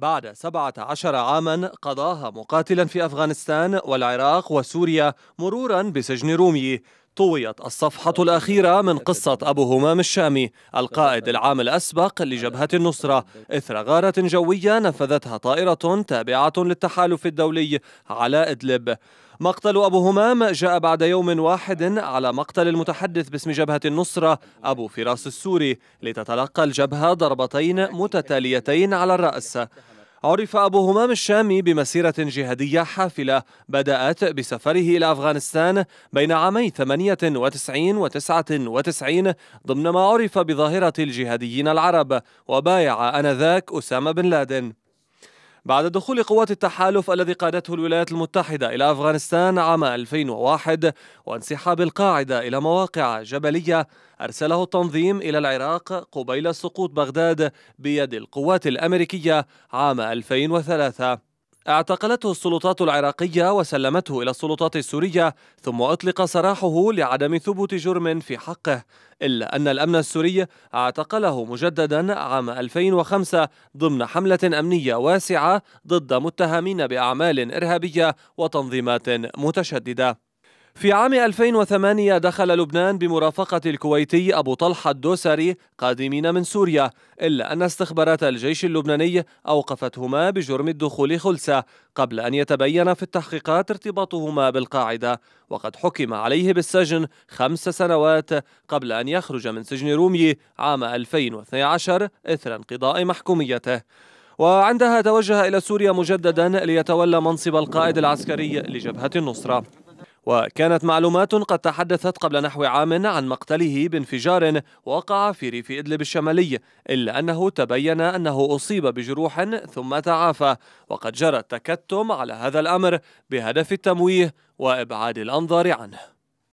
بعد 17 عاما قضاها مقاتلا في أفغانستان والعراق وسوريا مرورا بسجن رومي طويت الصفحة الأخيرة من قصة أبو همام الشامي القائد العام الأسبق لجبهة النصرة إثر غارة جوية نفذتها طائرة تابعة للتحالف الدولي على إدلب مقتل أبو همام جاء بعد يوم واحد على مقتل المتحدث باسم جبهة النصرة أبو فراس السوري لتتلقى الجبهة ضربتين متتاليتين على الرأس عرف أبو همام الشامي بمسيرة جهادية حافلة بدأت بسفره إلى أفغانستان بين عامي 98 و 99 ضمن ما عرف بظاهرة الجهاديين العرب وبايع آنذاك أسامة بن لادن بعد دخول قوات التحالف الذي قادته الولايات المتحدة إلى أفغانستان عام 2001 وانسحاب القاعدة إلى مواقع جبلية أرسله التنظيم إلى العراق قبيل سقوط بغداد بيد القوات الأمريكية عام 2003 اعتقلته السلطات العراقية وسلمته إلى السلطات السورية ثم أطلق سراحه لعدم ثبوت جرم في حقه إلا أن الأمن السوري اعتقله مجددا عام 2005 ضمن حملة أمنية واسعة ضد متهمين بأعمال إرهابية وتنظيمات متشددة في عام 2008 دخل لبنان بمرافقة الكويتي أبو طلحة الدوسري قادمين من سوريا إلا أن استخبارات الجيش اللبناني أوقفتهما بجرم الدخول خلسة قبل أن يتبين في التحقيقات ارتباطهما بالقاعدة وقد حكم عليه بالسجن خمس سنوات قبل أن يخرج من سجن رومي عام 2012 إثر انقضاء محكوميته وعندها توجه إلى سوريا مجددا ليتولى منصب القائد العسكري لجبهة النصرة وكانت معلومات قد تحدثت قبل نحو عام عن مقتله بانفجار وقع في ريف إدلب الشمالي إلا أنه تبين أنه أصيب بجروح ثم تعافى وقد جرى التكتم على هذا الأمر بهدف التمويه وإبعاد الأنظار عنه